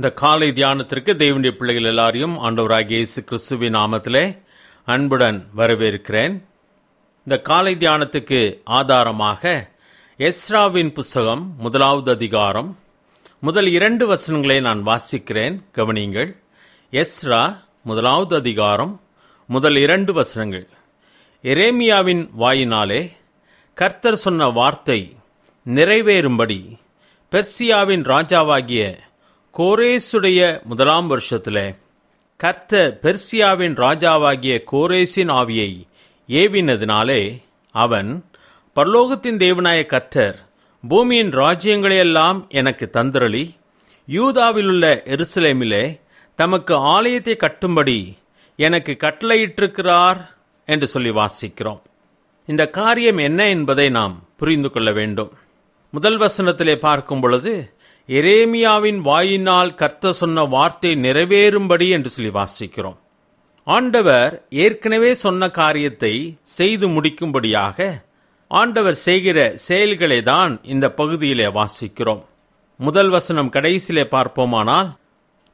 இந்த காலை தியானத்திற்கு தேவனுடைய பிள்ளைகள் எல்லாரையும் ஆண்டவராகிய இயேசு கிறிஸ்துவின் நாமத்திலே அன்புடன் வரவேற்கிறேன் இந்த காலை தியானத்துக்கு ஆதாரமாக எஸ்ராவின் புஸ்தகம் முதலாவது அதிகாரம் முதல் இரண்டு வசனங்களை நான் வாசிக்கிறேன் கவனியங்கள் எஸ்ரா முதலாவது அதிகாரம் முதல் இரண்டு வசனங்கள் எரேமியாவின் வாயினாலே கர்த்தர் சொன்ன வார்த்தை நிறைவேறும்படி பெர்சியாவின் ராஜாவாகிய கோரேசுடைய முதலாம் வருஷத்தில் கர்த்த பெர்சியாவின் ராஜாவாகிய கோரேசின் ஆவியை ஏவினதினாலே அவன் பரலோகத்தின் தேவனாய கர்த்தர் பூமியின் ராஜ்யங்களையெல்லாம் எனக்கு தந்திரளி யூதாவிலுள்ள எருசலேமிலே தமக்கு ஆலயத்தை கட்டும்படி எனக்கு கட்டளையிட்டிருக்கிறார் என்று சொல்லி வாசிக்கிறோம் இந்த காரியம் என்ன என்பதை நாம் புரிந்து கொள்ள வேண்டும் முதல் வசனத்திலே பார்க்கும் பொழுது எரேமியாவின் வாயினால் கர்த்த சொன்ன வார்த்தை நிறைவேறும்படி என்று சொல்லி வாசிக்கிறோம் ஆண்டவர் ஏற்கனவே சொன்ன காரியத்தை செய்து முடிக்கும்படியாக ஆண்டவர் செய்கிற செயல்களை தான் இந்த பகுதியிலே வாசிக்கிறோம் முதல் வசனம் கடைசியிலே பார்ப்போமானால்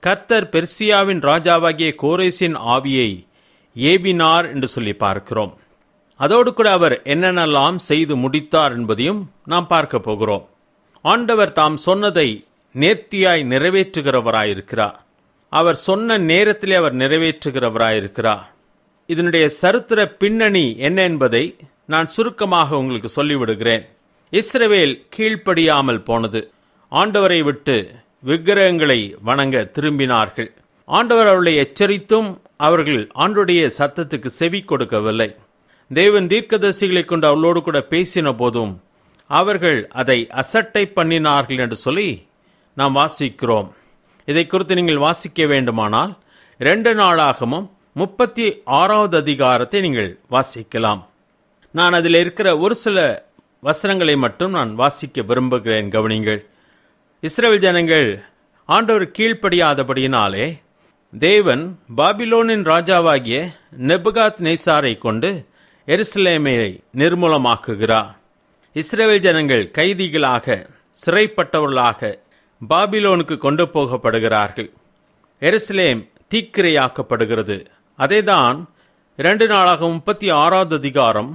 கர்த்தர் பெர்சியாவின் ராஜாவாகிய கோரேசின் ஆவியை ஏவினார் என்று சொல்லி பார்க்கிறோம் அதோடு கூட அவர் என்னென்னலாம் செய்து முடித்தார் என்பதையும் நாம் பார்க்க போகிறோம் ஆண்டவர் தாம் சொன்னதை நேர்த்தியாய் நிறைவேற்றுகிறவராயிருக்கிறார் அவர் சொன்ன நேரத்திலே அவர் நிறைவேற்றுகிறவராயிருக்கிறார் இதனுடைய சரித்திர பின்னணி என்ன என்பதை நான் சுருக்கமாக உங்களுக்கு சொல்லிவிடுகிறேன் இஸ்ரவேல் கீழ்ப்படியாமல் போனது ஆண்டவரை விட்டு விக்கிரகங்களை வணங்க திரும்பினார்கள் ஆண்டவர் அவர்களை எச்சரித்தும் அவர்கள் ஆண்டுடைய சத்தத்துக்கு செவி கொடுக்கவில்லை தேவன் தீர்க்கதர்சிகளை கொண்டு அவளோடு கூட பேசின போதும் அவர்கள் அதை அசட்டை பண்ணினார்கள் என்று சொல்லி நாம் வாசிக்கிறோம் இதை குறித்து நீங்கள் வாசிக்க வேண்டுமானால் ரெண்டு நாளாகமும் முப்பத்தி ஆறாவது அதிகாரத்தை நீங்கள் வாசிக்கலாம் நான் அதில் இருக்கிற ஒரு சில வசனங்களை மட்டும் நான் வாசிக்க விரும்புகிறேன் கவனிங்கள் இஸ்ரேல் ஜனங்கள் ஆண்டவர் கீழ்ப்படியாதபடியினாலே தேவன் பாபிலோனின் ராஜாவாகிய நெபுகாத் நெய்சாரை கொண்டு எருசலேமையை நிர்மூலமாக்குகிறார் இஸ்ரேல் ஜனங்கள் கைதிகளாக சிறைப்பட்டவர்களாக பாபிலோனுக்கு கொண்டு போகப்படுகிறார்கள் எருசலேம் தீக்கிரையாக்கப்படுகிறது அதேதான் இரண்டு நாளாக முப்பத்தி ஆறாவது அதிகாரம்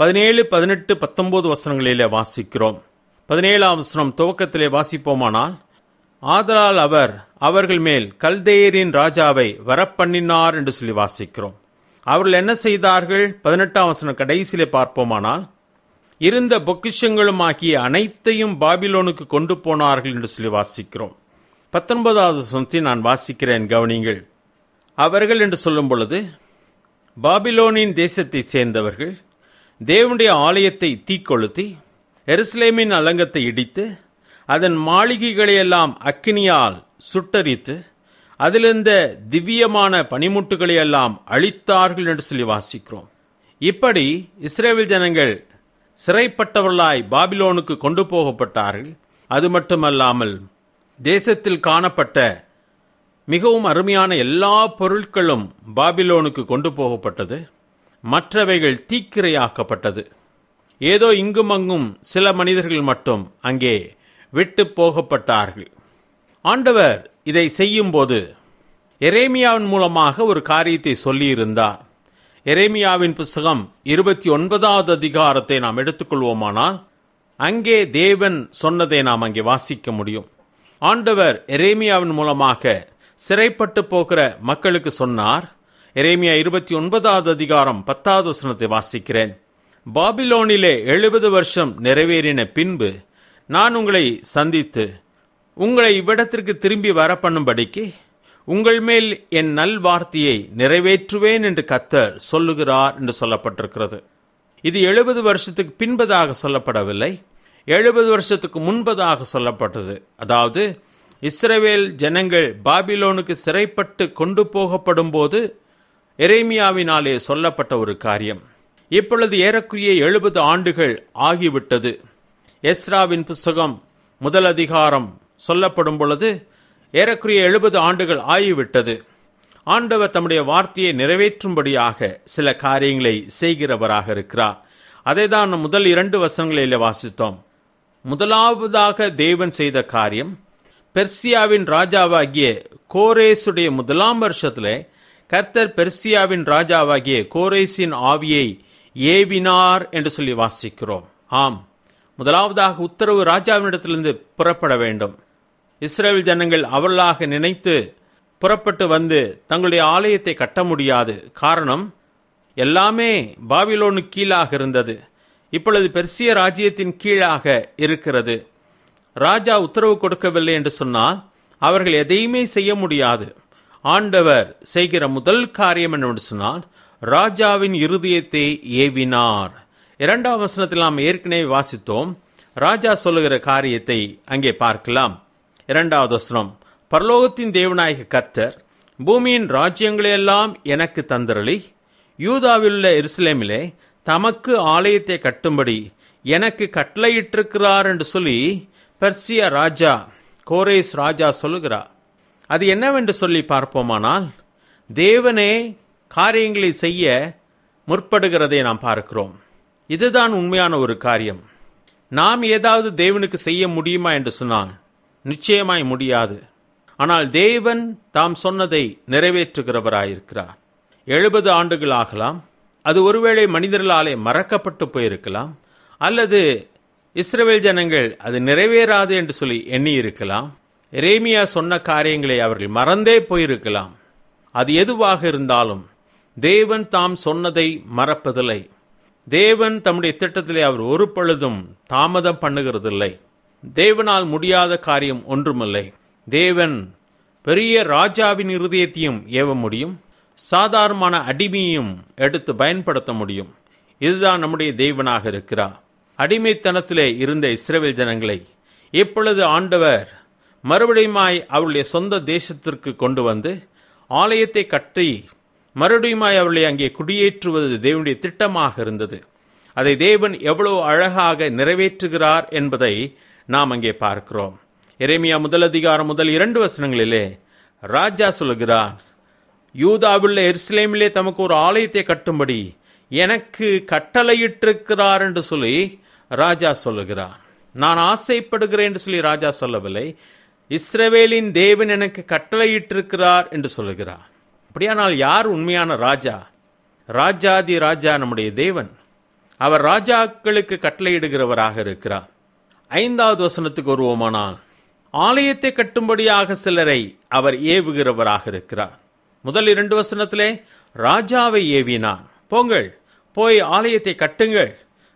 பதினேழு பதினெட்டு பத்தொன்பது வசனங்களிலே வாசிக்கிறோம் பதினேழாம் வசனம் துவக்கத்திலே வாசிப்போமானால் ஆதலால் அவர் அவர்கள் மேல் கல்தேயரின் ராஜாவை வரப்பண்ணினார் என்று சொல்லி வாசிக்கிறோம் அவர்கள் என்ன செய்தார்கள் பதினெட்டாம் வசனம் கடைசியிலே பார்ப்போமானால் இருந்த பொக்கிஷங்களும் ஆகிய அனைத்தையும் பாபிலோனுக்கு கொண்டு போனார்கள் என்று சொல்லி வாசிக்கிறோம் பத்தொன்பதாவது வசனத்தை நான் வாசிக்கிறேன் கவனிங்கள் அவர்கள் என்று சொல்லும் பொழுது பாபிலோனின் தேசத்தை சேர்ந்தவர்கள் தேவனுடைய ஆலயத்தை தீக்கொளுத்தி எருசலேமின் அலங்கத்தை இடித்து அதன் மாளிகைகளையெல்லாம் அக்கினியால் சுட்டரித்து அதிலிருந்த திவ்யமான பனிமுட்டுகளையெல்லாம் அழித்தார்கள் என்று சொல்லி வாசிக்கிறோம் இப்படி இஸ்ரேல் ஜனங்கள் சிறைப்பட்டவர்களாய் பாபிலோனுக்கு கொண்டு போகப்பட்டார்கள் அது மட்டுமல்லாமல் தேசத்தில் காணப்பட்ட மிகவும் அருமையான எல்லா பொருட்களும் பாபிலோனுக்கு கொண்டு போகப்பட்டது மற்றவைகள் தீக்கிரையாக்கப்பட்டது ஏதோ இங்கும் அங்கும் சில மனிதர்கள் மட்டும் அங்கே விட்டு போகப்பட்டார்கள் ஆண்டவர் இதை செய்யும்போது எரேமியாவின் மூலமாக ஒரு காரியத்தை சொல்லியிருந்தார் எரேமியாவின் புஸ்தகம் இருபத்தி ஒன்பதாவது அதிகாரத்தை நாம் எடுத்துக்கொள்வோமானால் அங்கே தேவன் சொன்னதை நாம் அங்கே வாசிக்க முடியும் ஆண்டவர் எரேமியாவின் மூலமாக சிறைப்பட்டு போகிற மக்களுக்கு சொன்னார் எரேமியா இருபத்தி ஒன்பதாவது அதிகாரம் பத்தாவது வசனத்தை வாசிக்கிறேன் பாபிலோனிலே எழுபது வருஷம் நிறைவேறின பின்பு நான் உங்களை சந்தித்து உங்களை இவ்விடத்திற்கு திரும்பி வர பண்ணும்படிக்கு உங்கள் மேல் என் நல்வார்த்தையை நிறைவேற்றுவேன் என்று கத்தர் சொல்லுகிறார் என்று சொல்லப்பட்டிருக்கிறது இது எழுபது வருஷத்துக்கு பின்பதாக சொல்லப்படவில்லை எழுபது வருஷத்துக்கு முன்பதாக சொல்லப்பட்டது அதாவது இஸ்ரேவேல் ஜனங்கள் பாபிலோனுக்கு சிறைப்பட்டு கொண்டு போகப்படும் போது எரேமியாவினாலே சொல்லப்பட்ட ஒரு காரியம் இப்பொழுது ஏறக்குரிய எழுபது ஆண்டுகள் ஆகிவிட்டது எஸ்ராவின் புஸ்தகம் முதல் அதிகாரம் சொல்லப்படும் பொழுது ஏறக்குறைய எழுபது ஆண்டுகள் ஆகிவிட்டது ஆண்டவர் தம்முடைய வார்த்தையை நிறைவேற்றும்படியாக சில காரியங்களை செய்கிறவராக இருக்கிறார் அதை தான் முதல் இரண்டு வசனங்களில் வாசித்தோம் முதலாவதாக தேவன் செய்த காரியம் பெர்சியாவின் ராஜாவாகிய கோரேசுடைய முதலாம் வருஷத்தில் கர்த்தர் பெர்சியாவின் ராஜாவாகிய கோரேசின் ஆவியை ஏவினார் என்று சொல்லி வாசிக்கிறோம் ஆம் முதலாவதாக உத்தரவு ராஜாவினிடத்திலிருந்து புறப்பட வேண்டும் இஸ்ரேல் ஜனங்கள் அவர்களாக நினைத்து புறப்பட்டு வந்து தங்களுடைய ஆலயத்தை கட்ட முடியாது காரணம் எல்லாமே பாபிலோனு கீழாக இருந்தது இப்பொழுது பெர்சிய ராஜ்யத்தின் கீழாக இருக்கிறது ராஜா உத்தரவு கொடுக்கவில்லை என்று சொன்னால் அவர்கள் எதையுமே செய்ய முடியாது ஆண்டவர் செய்கிற முதல் காரியம் என்னவென்று சொன்னால் ராஜாவின் இருதயத்தை ஏவினார் இரண்டாம் வசனத்தில் நாம் ஏற்கனவே வாசித்தோம் ராஜா சொல்லுகிற காரியத்தை அங்கே பார்க்கலாம் இரண்டாவது வசனம் பரலோகத்தின் தேவநாயக கத்தர் பூமியின் ராஜ்யங்களையெல்லாம் எனக்கு தந்தரளி உள்ள எருசலேமிலே தமக்கு ஆலயத்தை கட்டும்படி எனக்கு கட்டளையிட்டிருக்கிறார் என்று சொல்லி பெர்சிய ராஜா கோரேஸ் ராஜா சொல்லுகிறார் அது என்னவென்று சொல்லி பார்ப்போமானால் தேவனே காரியங்களை செய்ய முற்படுகிறதை நாம் பார்க்கிறோம் இதுதான் உண்மையான ஒரு காரியம் நாம் ஏதாவது தேவனுக்கு செய்ய முடியுமா என்று சொன்னால் நிச்சயமாய் முடியாது ஆனால் தேவன் தாம் சொன்னதை நிறைவேற்றுகிறவராயிருக்கிறார் எழுபது ஆண்டுகள் ஆகலாம் அது ஒருவேளை மனிதர்களாலே மறக்கப்பட்டு போயிருக்கலாம் அல்லது இஸ்ரேல் ஜனங்கள் அது நிறைவேறாது என்று சொல்லி எண்ணி இருக்கலாம் ரேமியா சொன்ன காரியங்களை அவர்கள் மறந்தே போயிருக்கலாம் அது எதுவாக இருந்தாலும் தேவன் தாம் சொன்னதை மறப்பதில்லை தேவன் தம்முடைய திட்டத்திலே அவர் ஒரு பொழுதும் தாமதம் பண்ணுகிறதில்லை தேவனால் முடியாத காரியம் ஒன்றுமில்லை தேவன் பெரிய ராஜாவின் இருதயத்தையும் ஏவ முடியும் சாதாரணமான அடிமையும் எடுத்து பயன்படுத்த முடியும் இதுதான் நம்முடைய தெய்வனாக இருக்கிறார் அடிமைத்தனத்திலே இருந்த இஸ்ரேல் ஜனங்களை இப்பொழுது ஆண்டவர் மறுபடியுமாய் அவருடைய சொந்த தேசத்திற்கு கொண்டு வந்து ஆலயத்தை கட்டி மறுபடியுமாய் அவர்களை அங்கே குடியேற்றுவது தேவனுடைய திட்டமாக இருந்தது அதை தேவன் எவ்வளவு அழகாக நிறைவேற்றுகிறார் என்பதை நாம் அங்கே பார்க்கிறோம் எரேமியா முதல் அதிகாரம் முதல் இரண்டு வசனங்களிலே ராஜா சொல்கிறார் யூதாவில் எருசலேமிலே தமக்கு ஒரு ஆலயத்தை கட்டும்படி எனக்கு கட்டளையிட்டிருக்கிறார் என்று சொல்லி ராஜா சொல்லுகிறார் நான் ஆசைப்படுகிறேன் என்று சொல்லி ராஜா சொல்லவில்லை இஸ்ரவேலின் தேவன் எனக்கு கட்டளையிட்டிருக்கிறார் என்று சொல்லுகிறார் அப்படியானால் யார் உண்மையான ராஜா ராஜாதி ராஜா நம்முடைய தேவன் அவர் ராஜாக்களுக்கு கட்டளையிடுகிறவராக இருக்கிறார் ஐந்தாவது வசனத்துக்கு வருவோமானால் ஆலயத்தை கட்டும்படியாக சிலரை அவர் ஏவுகிறவராக இருக்கிறார் முதல் இரண்டு வசனத்திலே ராஜாவை ஏவினார் போங்கள் போய் ஆலயத்தை கட்டுங்கள்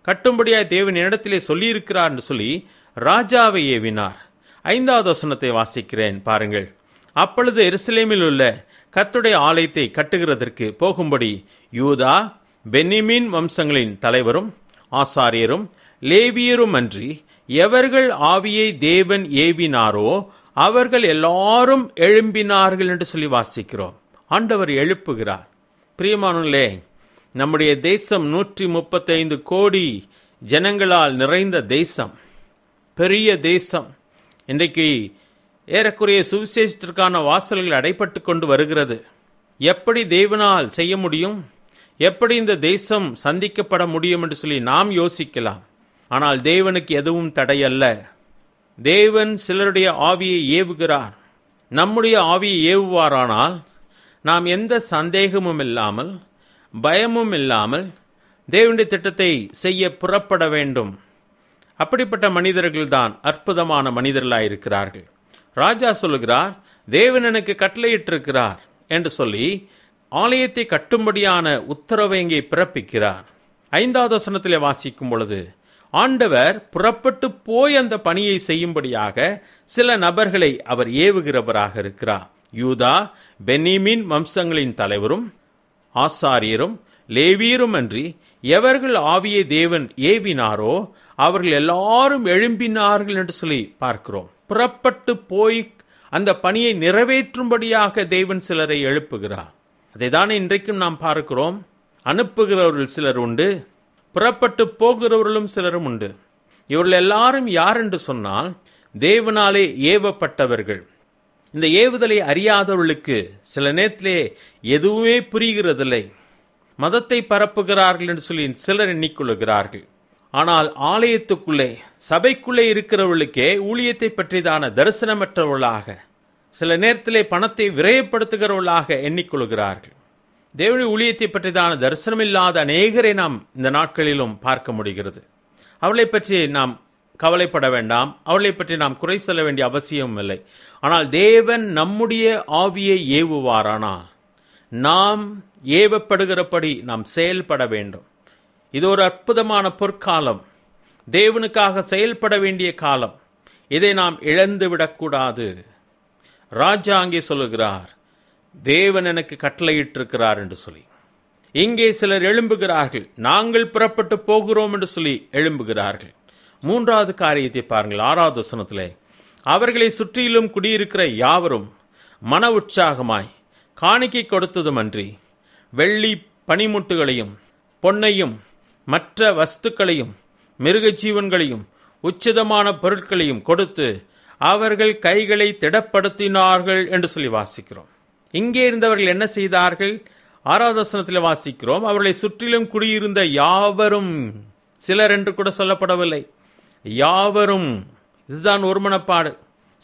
கட்டும்படியாக தேவன் இடத்திலே சொல்லியிருக்கிறார் என்று சொல்லி ராஜாவை ஏவினார் ஐந்தாவது வசனத்தை வாசிக்கிறேன் பாருங்கள் அப்பொழுது எருசலேமில் உள்ள கத்துடைய ஆலயத்தை கட்டுகிறதற்கு போகும்படி யூதா பென்னிமின் வம்சங்களின் தலைவரும் ஆசாரியரும் லேவியரும் அன்றி எவர்கள் ஆவியை தேவன் ஏவினாரோ அவர்கள் எல்லாரும் எழும்பினார்கள் என்று சொல்லி வாசிக்கிறோம் ஆண்டவர் எழுப்புகிறார் பிரியமானே நம்முடைய தேசம் நூற்றி முப்பத்தைந்து கோடி ஜனங்களால் நிறைந்த தேசம் பெரிய தேசம் இன்றைக்கு ஏறக்குறைய சுவிசேஷத்திற்கான வாசல்கள் அடைப்பட்டு கொண்டு வருகிறது எப்படி தேவனால் செய்ய முடியும் எப்படி இந்த தேசம் சந்திக்கப்பட முடியும் என்று சொல்லி நாம் யோசிக்கலாம் ஆனால் தேவனுக்கு எதுவும் தடையல்ல தேவன் சிலருடைய ஆவியை ஏவுகிறார் நம்முடைய ஆவியை ஏவுவாரானால் நாம் எந்த சந்தேகமும் இல்லாமல் பயமும் இல்லாமல் தேவனுடைய திட்டத்தை செய்ய புறப்பட வேண்டும் அப்படிப்பட்ட மனிதர்கள்தான் அற்புதமான மனிதர்களாயிருக்கிறார்கள் ராஜா சொல்லுகிறார் தேவன் எனக்கு கட்டளையிட்டிருக்கிறார் என்று சொல்லி ஆலயத்தை கட்டும்படியான உத்தரவை இங்கே பிறப்பிக்கிறார் ஐந்தாவது வசனத்திலே வாசிக்கும் பொழுது ஆண்டவர் புறப்பட்டு போய் அந்த பணியை செய்யும்படியாக சில நபர்களை அவர் ஏவுகிறவராக இருக்கிறார் யூதா பென்னிமின் வம்சங்களின் தலைவரும் ஆசாரியரும் லேவியருமன்றி எவர்கள் ஆவிய தேவன் ஏவினாரோ அவர்கள் எல்லாரும் எழும்பினார்கள் என்று சொல்லி பார்க்கிறோம் புறப்பட்டு போய் அந்த பணியை நிறைவேற்றும்படியாக தேவன் சிலரை எழுப்புகிறார் அதைதானே இன்றைக்கும் நாம் பார்க்கிறோம் அனுப்புகிறவர்கள் சிலர் உண்டு புறப்பட்டு போகிறவர்களும் சிலரும் உண்டு இவர்கள் எல்லாரும் யார் என்று சொன்னால் தேவனாலே ஏவப்பட்டவர்கள் இந்த ஏவுதலை அறியாதவர்களுக்கு சில நேரத்திலே எதுவுமே புரிகிறதில்லை மதத்தை பரப்புகிறார்கள் என்று சொல்லி சிலர் எண்ணிக்கொள்கிறார்கள் ஆனால் ஆலயத்துக்குள்ளே சபைக்குள்ளே இருக்கிறவர்களுக்கே ஊழியத்தை பற்றியதான தரிசனமற்றவர்களாக சில நேரத்திலே பணத்தை விரயப்படுத்துகிறவர்களாக எண்ணிக்கொள்கிறார்கள் தேவனுடைய ஊழியத்தை பற்றிதான இல்லாத அநேகரை நாம் இந்த நாட்களிலும் பார்க்க முடிகிறது அவளை பற்றி நாம் கவலைப்பட வேண்டாம் அவளை பற்றி நாம் குறை சொல்ல வேண்டிய அவசியமும் இல்லை ஆனால் தேவன் நம்முடைய ஆவியை ஏவுவாரானா நாம் ஏவப்படுகிறபடி நாம் செயல்பட வேண்டும் இது ஒரு அற்புதமான பொற்காலம் தேவனுக்காக செயல்பட வேண்டிய காலம் இதை நாம் இழந்துவிடக்கூடாது ராஜா அங்கே சொல்லுகிறார் தேவன் எனக்கு கட்டளையிட்டிருக்கிறார் என்று சொல்லி இங்கே சிலர் எழும்புகிறார்கள் நாங்கள் புறப்பட்டு போகிறோம் என்று சொல்லி எழும்புகிறார்கள் மூன்றாவது காரியத்தை பாருங்கள் ஆறாவது வசனத்திலே அவர்களை சுற்றிலும் குடியிருக்கிற யாவரும் மன உற்சாகமாய் காணிக்கை கொடுத்ததுமன்றி வெள்ளி பனிமுட்டுகளையும் பொன்னையும் மற்ற வஸ்துக்களையும் மிருக ஜீவன்களையும் உச்சிதமான பொருட்களையும் கொடுத்து அவர்கள் கைகளை திடப்படுத்தினார்கள் என்று சொல்லி வாசிக்கிறோம் இங்கே இருந்தவர்கள் என்ன செய்தார்கள் ஆராதசனத்தில் வாசிக்கிறோம் அவர்களை சுற்றிலும் குடியிருந்த யாவரும் சிலர் என்று கூட சொல்லப்படவில்லை யாவரும் இதுதான் ஒருமனப்பாடு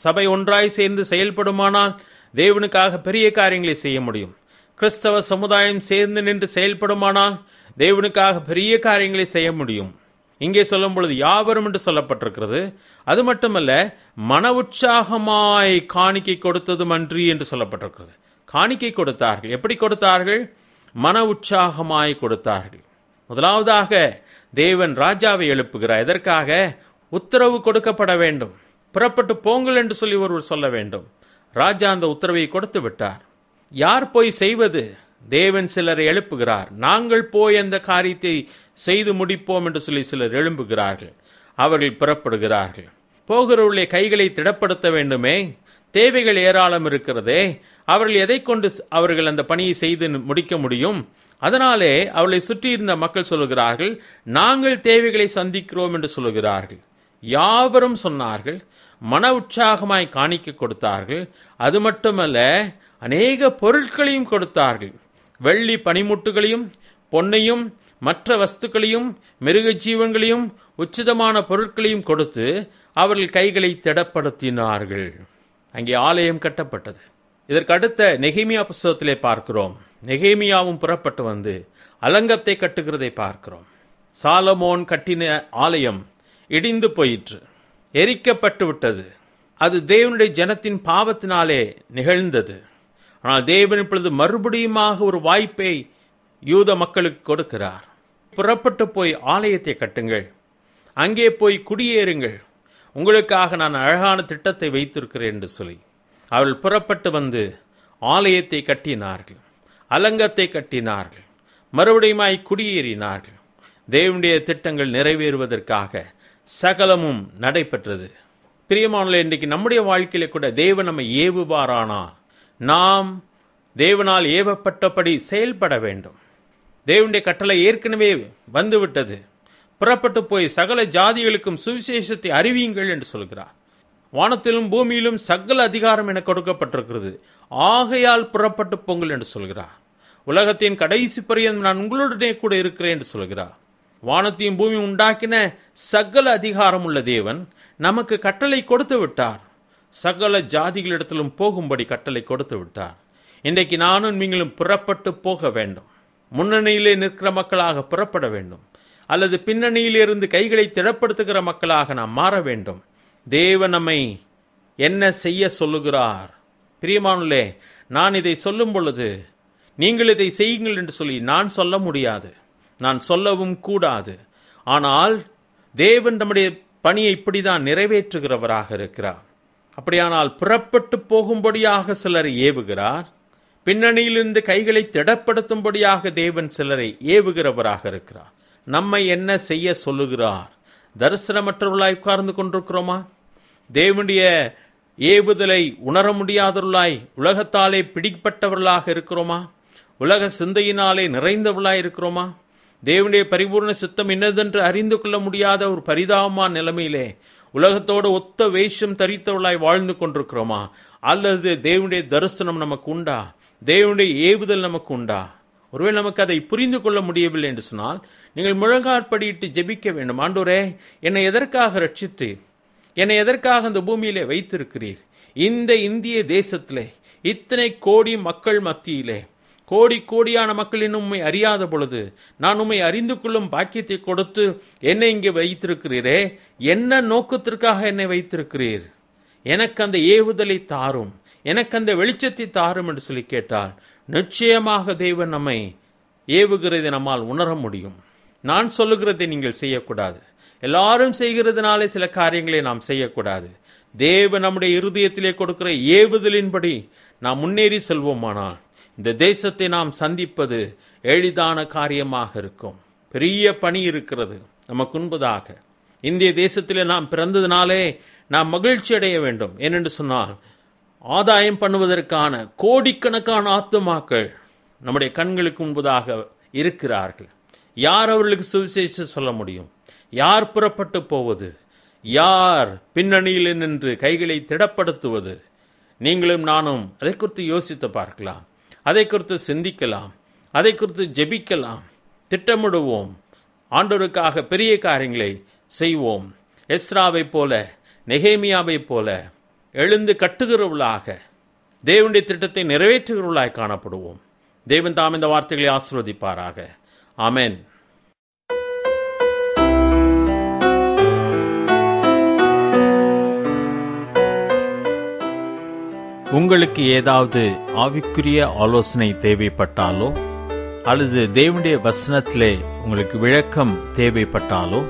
சபை ஒன்றாய் சேர்ந்து செயல்படுமானால் தேவனுக்காக பெரிய காரியங்களை செய்ய முடியும் கிறிஸ்தவ சமுதாயம் சேர்ந்து நின்று செயல்படுமானால் தேவனுக்காக பெரிய காரியங்களை செய்ய முடியும் இங்கே சொல்லும் பொழுது யாவரும் என்று சொல்லப்பட்டிருக்கிறது அது மட்டுமல்ல மன உற்சாகமாய் காணிக்கை கொடுத்ததும் அன்றி என்று சொல்லப்பட்டிருக்கிறது காணிக்கை கொடுத்தார்கள் எப்படி கொடுத்தார்கள் மன உற்சாகமாய் கொடுத்தார்கள் முதலாவதாக தேவன் ராஜாவை எழுப்புகிறார் எதற்காக உத்தரவு கொடுக்கப்பட வேண்டும் புறப்பட்டு போங்கள் என்று சொல்லி ஒருவர் சொல்ல வேண்டும் ராஜா அந்த உத்தரவை கொடுத்து விட்டார் யார் போய் செய்வது தேவன் சிலரை எழுப்புகிறார் நாங்கள் போய் அந்த காரியத்தை செய்து முடிப்போம் என்று சொல்லி சிலர் எழும்புகிறார்கள் அவர்கள் புறப்படுகிறார்கள் போகிறவர்களுடைய கைகளை திடப்படுத்த வேண்டுமே தேவைகள் ஏராளம் இருக்கிறதே அவர்கள் எதை கொண்டு அவர்கள் அந்த பணியை செய்து முடிக்க முடியும் அதனாலே அவளை சுற்றியிருந்த மக்கள் சொல்கிறார்கள் நாங்கள் தேவைகளை சந்திக்கிறோம் என்று சொல்கிறார்கள் யாவரும் சொன்னார்கள் மன உற்சாகமாய் காணிக்க கொடுத்தார்கள் அது மட்டுமல்ல அநேக பொருட்களையும் கொடுத்தார்கள் வெள்ளி பனிமுட்டுகளையும் பொன்னையும் மற்ற வஸ்துக்களையும் மிருக ஜீவன்களையும் உச்சிதமான பொருட்களையும் கொடுத்து அவர்கள் கைகளை திடப்படுத்தினார்கள் அங்கே ஆலயம் கட்டப்பட்டது இதற்கு அடுத்த நெகிமியா புஸ்தகத்திலே பார்க்கிறோம் நெகேமியாவும் புறப்பட்டு வந்து அலங்கத்தை கட்டுகிறதை பார்க்கிறோம் சாலமோன் கட்டின ஆலயம் இடிந்து போயிற்று எரிக்கப்பட்டு விட்டது அது தேவனுடைய ஜனத்தின் பாவத்தினாலே நிகழ்ந்தது ஆனால் தேவன் இப்பொழுது மறுபடியுமாக ஒரு வாய்ப்பை யூத மக்களுக்கு கொடுக்கிறார் புறப்பட்டு போய் ஆலயத்தை கட்டுங்கள் அங்கே போய் குடியேறுங்கள் உங்களுக்காக நான் அழகான திட்டத்தை வைத்திருக்கிறேன் என்று சொல்லி அவள் புறப்பட்டு வந்து ஆலயத்தை கட்டினார்கள் அலங்கத்தை கட்டினார்கள் மறுபடியுமாய் குடியேறினார்கள் தேவனுடைய திட்டங்கள் நிறைவேறுவதற்காக சகலமும் நடைபெற்றது பிரியமான இன்றைக்கு நம்முடைய வாழ்க்கையில கூட தேவன் நம்ம ஏவுவாரானா நாம் தேவனால் ஏவப்பட்டபடி செயல்பட வேண்டும் தேவனுடைய கட்டளை ஏற்கனவே வந்துவிட்டது புறப்பட்டு போய் சகல ஜாதிகளுக்கும் சுவிசேஷத்தை அறிவியுங்கள் என்று சொல்கிறார் வானத்திலும் பூமியிலும் சகல அதிகாரம் என கொடுக்கப்பட்டிருக்கிறது ஆகையால் புறப்பட்டு பொங்கல் என்று சொல்கிறார் உலகத்தின் கடைசி பரியன் நான் உங்களுடனே கூட இருக்கிறேன் என்று சொல்கிறார் வானத்தையும் பூமி உண்டாக்கின சகல அதிகாரம் உள்ள தேவன் நமக்கு கட்டளை கொடுத்து விட்டார் சகல ஜாதிகளிடத்திலும் போகும்படி கட்டளை கொடுத்து விட்டார் இன்றைக்கு நானும் நீங்களும் புறப்பட்டு போக வேண்டும் முன்னணியிலே நிற்கிற மக்களாக புறப்பட வேண்டும் அல்லது பின்னணியிலிருந்து கைகளை திடப்படுத்துகிற மக்களாக நாம் மாற வேண்டும் தேவ நம்மை என்ன செய்ய சொல்லுகிறார் பிரியமானுலே நான் இதை சொல்லும் பொழுது நீங்கள் இதை செய்யுங்கள் என்று சொல்லி நான் சொல்ல முடியாது நான் சொல்லவும் கூடாது ஆனால் தேவன் தம்முடைய பணியை இப்படிதான் நிறைவேற்றுகிறவராக இருக்கிறார் அப்படியானால் புறப்பட்டு போகும்படியாக சிலர் ஏவுகிறார் பின்னணியிலிருந்து கைகளை திடப்படுத்தும்படியாக தேவன் சிலரை ஏவுகிறவராக இருக்கிறார் நம்மை என்ன செய்ய சொல்லுகிறார் தரிசனமற்றவர்களாய் உட்கார்ந்து கொண்டிருக்கிறோமா தேவனுடைய ஏவுதலை உணர முடியாதவர்களாய் உலகத்தாலே பிடிப்பட்டவர்களாக இருக்கிறோமா உலக சிந்தையினாலே நிறைந்தவர்களாய் இருக்கிறோமா தேவனுடைய பரிபூர்ண சித்தம் என்னதென்று அறிந்து கொள்ள முடியாத ஒரு பரிதாபமான நிலைமையிலே உலகத்தோடு ஒத்த வேஷம் தரித்தவர்களாய் வாழ்ந்து கொண்டிருக்கிறோமா அல்லது தேவனுடைய தரிசனம் நமக்கு உண்டா தேவனுடைய ஏவுதல் நமக்கு உண்டா ஒருவேளை நமக்கு அதை புரிந்து கொள்ள முடியவில்லை என்று சொன்னால் நீங்கள் முழங்காற்படியிட்டு ஜெபிக்க வேண்டும் ஆண்டோரே என்னை எதற்காக ரட்சித்து என்னை எதற்காக அந்த பூமியிலே வைத்திருக்கிறீர் இந்த இந்திய தேசத்திலே இத்தனை கோடி மக்கள் மத்தியிலே கோடி கோடியான மக்கள் இன்னும் உண்மை அறியாத பொழுது நான் உண்மை அறிந்து கொள்ளும் பாக்கியத்தை கொடுத்து என்னை இங்கே வைத்திருக்கிறீரே என்ன நோக்கத்திற்காக என்னை வைத்திருக்கிறீர் எனக்கு அந்த ஏவுதலை தாரும் எனக்கு அந்த வெளிச்சத்தை தாரும் என்று சொல்லி கேட்டால் நிச்சயமாக தேவன் நம்மை ஏவுகிறதை நம்மால் உணர முடியும் நான் சொல்லுகிறதை நீங்கள் செய்யக்கூடாது எல்லாரும் செய்கிறதுனாலே சில காரியங்களை நாம் செய்யக்கூடாது தேவ நம்முடைய இருதயத்திலே கொடுக்கிற ஏவுதலின்படி நாம் முன்னேறி செல்வோமானால் இந்த தேசத்தை நாம் சந்திப்பது எளிதான காரியமாக இருக்கும் பெரிய பணி இருக்கிறது நமக்கு உண்பதாக இந்திய தேசத்திலே நாம் பிறந்ததினாலே நாம் மகிழ்ச்சி அடைய வேண்டும் ஏனென்று சொன்னால் ஆதாயம் பண்ணுவதற்கான கோடிக்கணக்கான ஆத்துமாக்கள் நம்முடைய கண்களுக்கு முன்பதாக இருக்கிறார்கள் யார் அவர்களுக்கு சுவிசேஷம் சொல்ல முடியும் யார் புறப்பட்டு போவது யார் பின்னணியில் நின்று கைகளை திடப்படுத்துவது நீங்களும் நானும் அதை குறித்து யோசித்து பார்க்கலாம் அதை குறித்து சிந்திக்கலாம் அதை குறித்து ஜெபிக்கலாம் திட்டமிடுவோம் ஆண்டோருக்காக பெரிய காரியங்களை செய்வோம் எஸ்ராவை போல நெகேமியாவை போல எழுந்து கட்டுகிறவர்களாக தேவனுடைய திட்டத்தை நிறைவேற்றுகிறவர்களாய் காணப்படுவோம் தேவன் தாம் இந்த வார்த்தைகளை ஆசிர்வதிப்பாராக ஆமேன் உங்களுக்கு ஏதாவது ஆவிக்குரிய ஆலோசனை தேவைப்பட்டாலோ அல்லது தேவனுடைய வசனத்திலே உங்களுக்கு விளக்கம் தேவைப்பட்டாலோ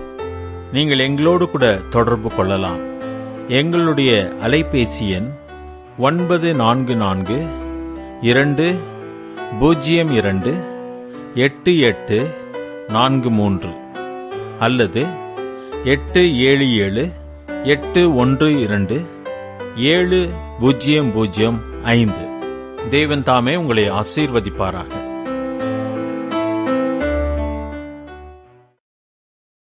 நீங்கள் எங்களோடு கூட தொடர்பு கொள்ளலாம் எங்களுடைய அலைபேசி எண் ஒன்பது நான்கு நான்கு இரண்டு பூஜ்ஜியம் இரண்டு எட்டு எட்டு நான்கு மூன்று அல்லது எட்டு ஏழு ஏழு எட்டு ஒன்று இரண்டு ஏழு பூஜ்ஜியம் பூஜ்ஜியம் ஐந்து தேவன் தாமே உங்களை ஆசீர்வதிப்பாராக